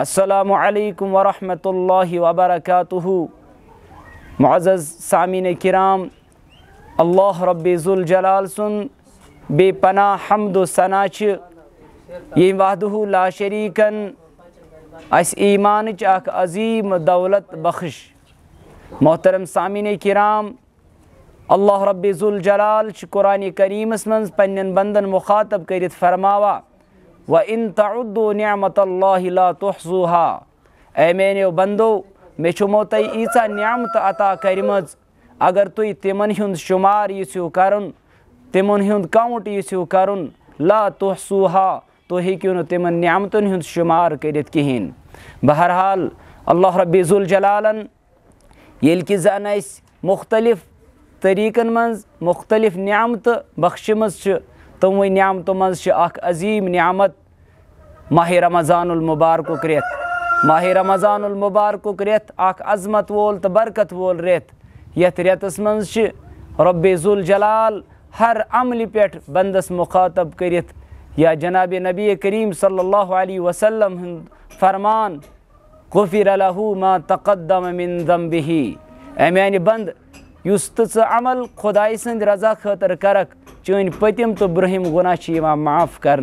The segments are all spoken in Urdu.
السلام علیکم ورحمۃ اللہ وبرکاتہ معزز سامعین کرام اللہ رب ذوالجلال سن بے پناہ حمد و ثناچ یہ وحدہ لا شریکن اس ایمان عظیم دولت بخش محترم سامعین کرام اللہ ذوالجلال قرآن کریمس من پنن بندن مخاطب کرت فرماوا و اندو نعمت اللہ اے امین بندو موت ایسا نعمت عطا کرمز اگر تين تمن ہند شمار یسیو کرن تمن ہند کاؤنٹ یسیو کرن لا تو ہی کیونو تیمن تمن نعمتن ہند شمار کرت کہین بہرحال اللہ ربی ربیالجلالیلکہ زن اس مختلف طریقن منز مختلف نعمت منز چھ نعمتوں عظیم نعمت ماہ رمضان المبارک ریت ماہ رمضان المبارک ریت اخ عظمت وول تو برکت وول ریت یت ریتس منچ رب ذالجلال ہر عمل پیٹ بندس مخاطب کرت یا جناب نبی کریم صلی اللہ علیہ وسلم فرمان غفر ما تقدم من ذنبه امین بند عمل خدائے سند رضا خاطر کرک چن پتم تو برہم گناہ چھ معاف کر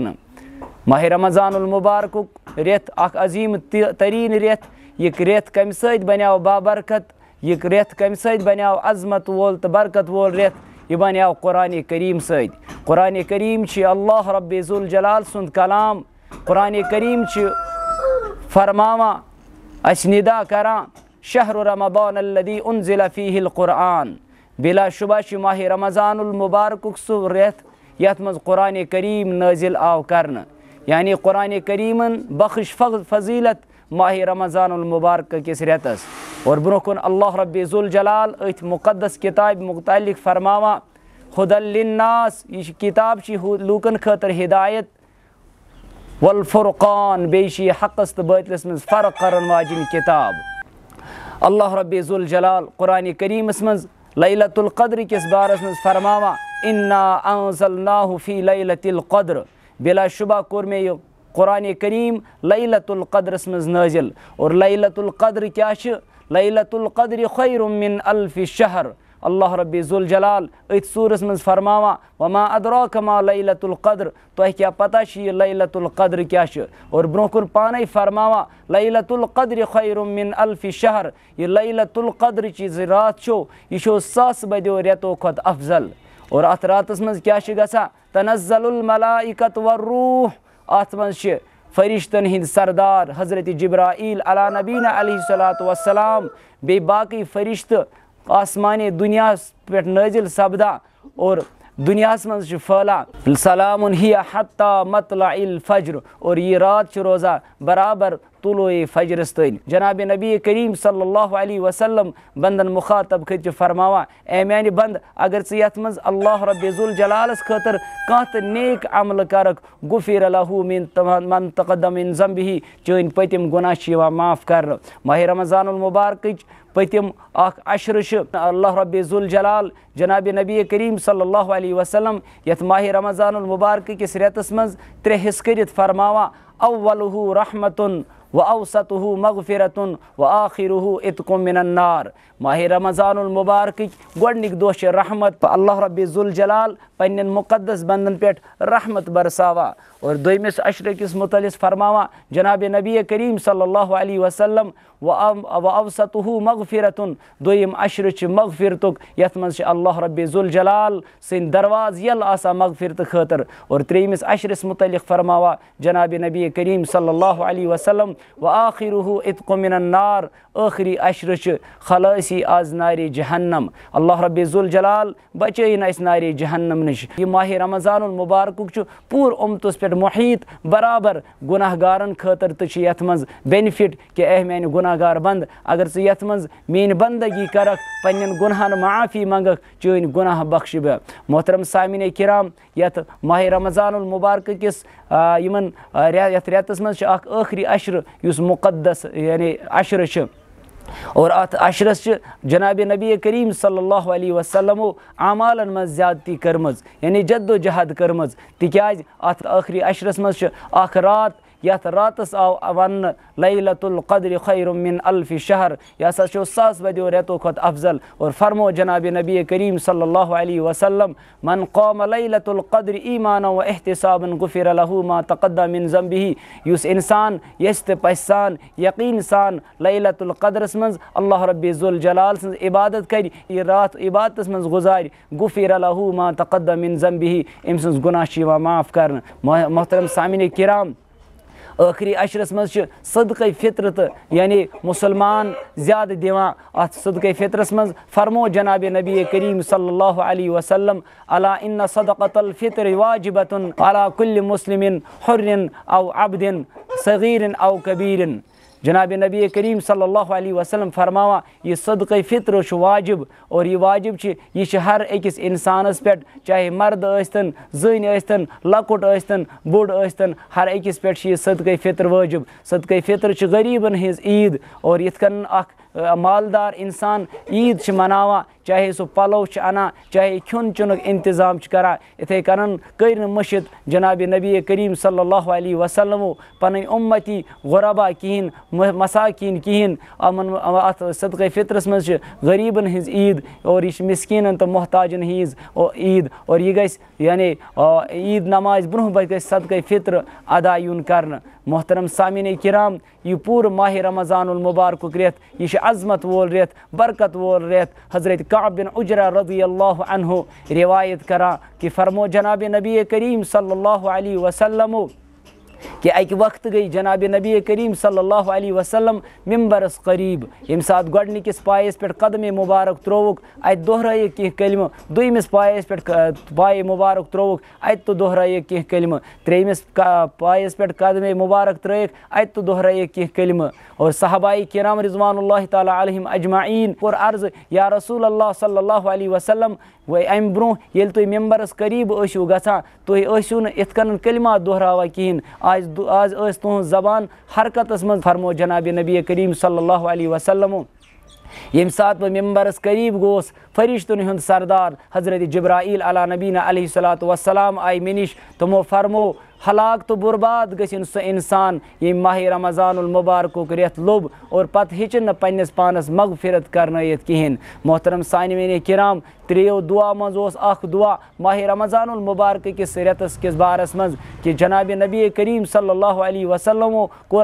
ماہ رمضان المبارکُک رٮ۪تھ اَکھ عظیٖم تریٖن رٮ۪تھ یہِ رٮ۪تھ کَمہِ سۭتۍ بَنیٛاو بابرکت یہِ رٮ۪تھ کَمہِ سۭتۍ بَنیٛاو عظمت وول تہٕ برکت وول رٮ۪تھ یہِ بَنیٛاو قرآنِ کریٖم سۭتۍ قرآنِ کریٖم چھِ اللہ ربِ ذوالجلال سُنٛد کلام قرآنِ کریٖم چھِ فرماوان اَسہِ نِدا کران شہر رمضان الدی انزل فیٖہِ القرآن بِلا شُبہ چھِ ماہِ رمضان المُبارکُک سُہ رٮ۪تھ یَتھ منٛز قرآنِ کریٖم نٲزِل آو کرنہٕ يعني قرآن كريم بخش فضيلة ماهي رمضان المبارك کس ریتس اور الله ربي اللہ رب ات مقدس كتاب متعلق فرماما خدا للناس كتاب شي لوكن خطر هداية والفرقان بيشي حق استبايت باطلس فرق قرن واجن الله ربي ذو الجلال قرآن كريم من ليلة القدر كسبار بارس فرماما انا انزلناه في ليلة القدر بلا بلاشبہ کور مقر کریم لت القدرس من نازل اور لل القدر کیا لت القدر خیر من الف شہر اللہ ربیض الجلال ات سورس من فرما وما ادراک ما لت القدر تہ پتہ یہ لل القدر کیا برہ کن پانے فرما لت القدر خیر من الف شہر یہ لئی لت القدر چیز رات چو یہ چھو ساس بدیو ریتو کت افضل اور اف رات منز کیا گسا تنزل الملائکت والروح روح ات من فرشتن فرشتن سردار حضرت جبرائیل علی نبینا علیہ بے باقی فرشت آسمان دنیا پل سپدا انیا منز سے پھلان سلام ہی حتی مطلع الفجر اور یہ رات روزہ برابر طلوع فجر فجرستان جناب نبی کریم صلی اللہ علیہ وسلم بندن مخاطب خط فرماوا اے مان بند اگر یت من اللہ ربیض الجلالس خاطر نیک عمل کرک له من من تقدم من ذنبه چون پتم گناہ معاف کر ماہ رمضان المبارک پتم اخر اللہ رب ذوالجلال جلال جناب نبی کریم صلی اللہ علیہ وسلم یت ماہ رمضان المبارک کس ریتس من ترے حص کرت فرماوا اولہ رحمتن و اوسط مغفرتن و آخر من النار ماہ رمضان المبارک گڈنک رحمت پہ اللہ رب ذوالجلال جلال مقدس بندن رحمت برساوا اور دمس اشرکس متعلق فرماوا جناب نبی کریم صلی اللہ علیہ وسلم و مغفرتن مغفرتن دویم عشر اشر مغفرتک اللہ ربی ذالجلالالالالالالالالالال سی درواز یل آسا مغفرتہ خاطر اوور تریمس اشرس متعلق فرماوا جناب نبی کریم صلی اللہ علیہ وسلم و آخری من النار آخری عشر اشر خلاصی آز نارے جہنم اللہ ربی ذالجلال بچین اس نی جہنم نش یہ ماہ رمضان المبارکک مبارک پور امتس محیط برابر گناہ گارن خاطر تو منفٹ کہ اہم گناہ گار بند اگر ثق مین بندگی کرک پنن گنہ معافی منگک چین گناہ بخش بہ محترم سامعین کرام یت ماہ رمضان المبارک کس یمن یت ریتس اخ آخری عشر اس مقدس یعنی عشر اور ات عشرس جناب نبی کریم صلی اللہ علیہ وسلم اعمالن من زیادتی کرمز یعنی جد و جہد کرمز تکیاز کرم تازری اشرس مز رات یتھ راتس آو اون لیلۃ القدر خیر من الف شهر یہ ہسا ساس بدیو ریتو کھت افضل اور فرمو جناب نبی کریم صلی اللہ علیہ وسلم من قام لیلۃ القدر ایمانا و احتسابا غفر له ما تقدم من ذنبه یس انسان یست پسان یقین سان لیلۃ القدرس من اللہ رب جلال سن عبادت کر یہ رات عبادت من گزار غفر له ما تقدم من ذنبه ام سن گناہ چھ معاف کرن محترم سامعین کرام آخری عشرس منٛز چھِ صدقے فِطرٕ یعنی مُسلمان زیادٕ دیوان ات صدقے فِطرَس منٛز فرمو جناب نبی کریٖم صلی اللہ علیہ وسلم علا ان صدقت الفطر واجبتُن على كل مسلم حر او عبد صغير او كبير جناب نبی کریم صلی اللہ علیہ وسلم فرماوا یہ صدقہ فطر چھ واجب اور یہ واجب چھ یہ ہر اکس انسان پہ چاہے مرد زین زن لکوٹ آستن بوڑ آستن ہر چھ پہ صدق فطر واجب صدق فطر چھ غریبن ہز عید اتن اخ مالدار انسان چھ مناوا چاہے سو پلو انا چاہے چنک انتظام اتھے کن کر مشیت جناب نبی کریم صلی اللہ علیہ وسلمو پن امتی غربہ کھیین مساکین کہین امن ات صدق فطرس مزے غریبن ہز عید اور مسکین تو محتاجن ہی عید اور یہ یعنی عید نماز برتھ صدقہ فطر ادا ین کر محترم سامعین کرام یہ پور ماہ رمضان المبارک رت یہ عظمت وول برکت وول حضرت کعب بن اجرا رضی اللہ عنہ روایت کرا کہ فرمو جناب نبی کریم صلی اللہ علیہ وسلم و کہ اکہ وقت گئی جناب نبی کریم صلی اللہ علیہ وسلم ممبرس قریب یم سات قدم مبارک تروک کی کلمہ دمس پائس پائے مبارک تروک تو کی کیلمہ تریمس پائس قدم مبارک ات تو کی کلم اور صحابہ کرام رضوان اللہ تعالی علیہم اجمعین اور عرض یا رسول اللہ صلی اللہ علیہ وسلم و ام برو یل تم ممبرس قریب ثو گان تیو نا کلمات دہراوا کہ آج آز زبان حرکتس من فرمو جناب نبی کریم صلی اللہ علیہ وسلم یم سات بہ ممبرس قریب گوس فرشتن سردار حضرت جبرائیل علی نبینہ علیہ الصلوۃ وسلام آئی مش تمو فرمو ہلاک تو برباد گسن سو انسان یہ ماہ رمضان المبارک ریت لوب اور ہچن پنس پانس مغفرت کرنیت کہین محترم سانوین کرام تریو دعا مز اخ دعا ماہ رمضان المبارک کس ریتس کس بارس کہ جناب نبی کریم صلی اللہ علیہ وسلموں کو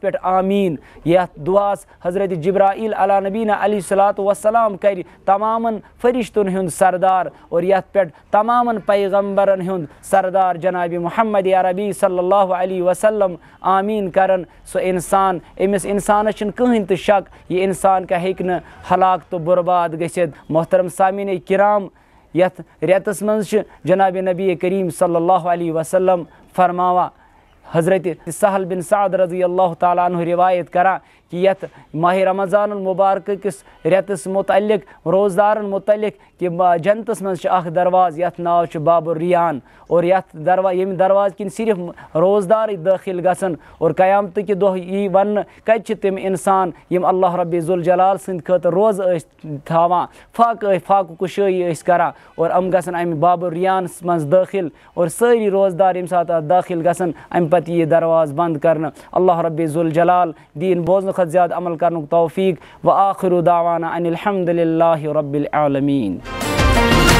پہ آمین یہ دعاس حضرت جبرائیل علی نبینا علیہ صلاۃ وسلام کر تمام فرشتن سردار اور تمام پیغمبرن ہند سردار جناب محمد محمد عربی صلی اللہ علیہ وسلم آمین کران سو انسان امس انسان چھ تو شک یہ انسان کا ہوں ہلاک تو برباد گزت محترم کرام سامن کریتس جناب نبی کریم صلی اللہ علیہ وسلم فرماوا حضرت سہل بن سعد رضی اللہ تعالیٰ عنہ روایت کرا کہ یت ماہ رمضان المبارک کس ریتس متعلق روزدار متعلق کہ جنتس من درواز یت ناو باب الریان ریان یت درواز یم درواز کن صرف روزدار داخل گسن اور قیامت کی دہ ای ون تم انسان یم اللہ ذل جلال سند خاطر روز فاق فاق فاکہ اس کرا اور ام گسن ام باب الریان من داخل اور ساری روزدار یم سات داخل پتہ یہ درواز بند کرنا اللہ رب ذل جلال دین بوزن خواہ وقت زیاد عمل کرنک توفیق و آخر دعوانا ان الحمد لله رب العالمين